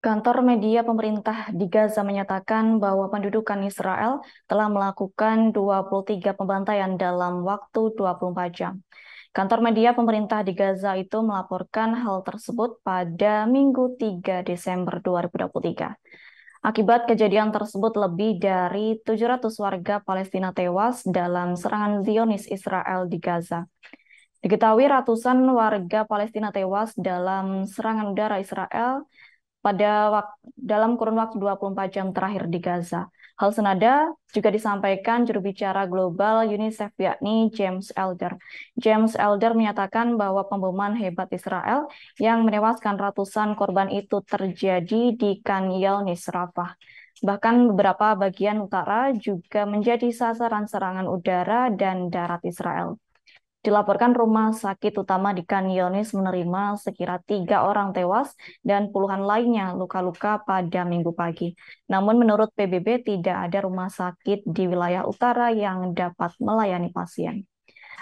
Kantor media pemerintah di Gaza menyatakan bahwa pendudukan Israel telah melakukan 23 pembantaian dalam waktu 24 jam. Kantor media pemerintah di Gaza itu melaporkan hal tersebut pada Minggu 3 Desember 2023. Akibat kejadian tersebut, lebih dari 700 warga Palestina tewas dalam serangan Zionis Israel di Gaza. Diketahui ratusan warga Palestina tewas dalam serangan udara Israel pada dalam kurun waktu 24 jam terakhir di Gaza. Hal senada juga disampaikan juru bicara global UNICEF yakni James Elder. James Elder menyatakan bahwa pemboman hebat Israel yang menewaskan ratusan korban itu terjadi di Kanyal Nisrafah. Bahkan beberapa bagian utara juga menjadi sasaran serangan udara dan darat Israel. Dilaporkan rumah sakit utama di Kanyonis menerima sekira tiga orang tewas dan puluhan lainnya luka-luka pada minggu pagi. Namun menurut PBB tidak ada rumah sakit di wilayah utara yang dapat melayani pasien.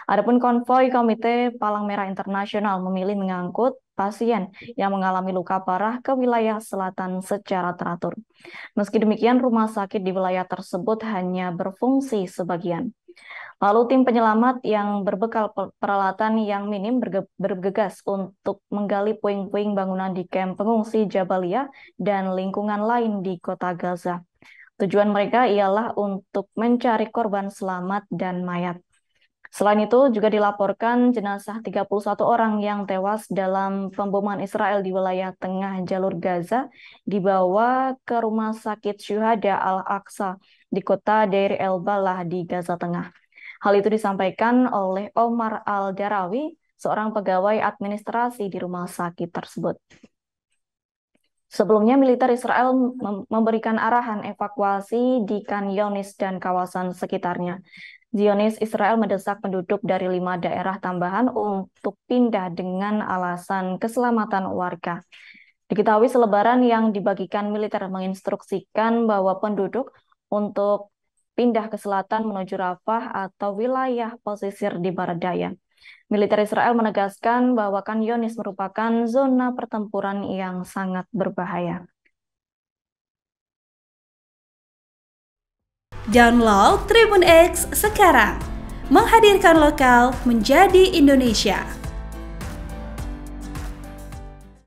Adapun konvoi Komite Palang Merah Internasional memilih mengangkut pasien yang mengalami luka parah ke wilayah selatan secara teratur. Meski demikian, rumah sakit di wilayah tersebut hanya berfungsi sebagian. Lalu tim penyelamat yang berbekal peralatan yang minim bergegas untuk menggali puing-puing bangunan di kamp pengungsi Jabalia dan lingkungan lain di kota Gaza. Tujuan mereka ialah untuk mencari korban selamat dan mayat. Selain itu, juga dilaporkan jenazah 31 orang yang tewas dalam pemboman Israel di wilayah tengah jalur Gaza dibawa ke Rumah Sakit Syuhada Al-Aqsa di kota Deir el-Balah di Gaza Tengah. Hal itu disampaikan oleh Omar Al-Darawi, seorang pegawai administrasi di rumah sakit tersebut. Sebelumnya, militer Israel memberikan arahan evakuasi di Kanyonis dan kawasan sekitarnya. Zionis Israel mendesak penduduk dari lima daerah tambahan untuk pindah dengan alasan keselamatan warga. Diketahui selebaran yang dibagikan militer menginstruksikan bahwa penduduk untuk pindah ke selatan menuju Rafah atau wilayah pesisir di barat daya. Militer Israel menegaskan bahwa Kan Yonis merupakan zona pertempuran yang sangat berbahaya. Download Tribun X sekarang. Menghadirkan lokal menjadi Indonesia.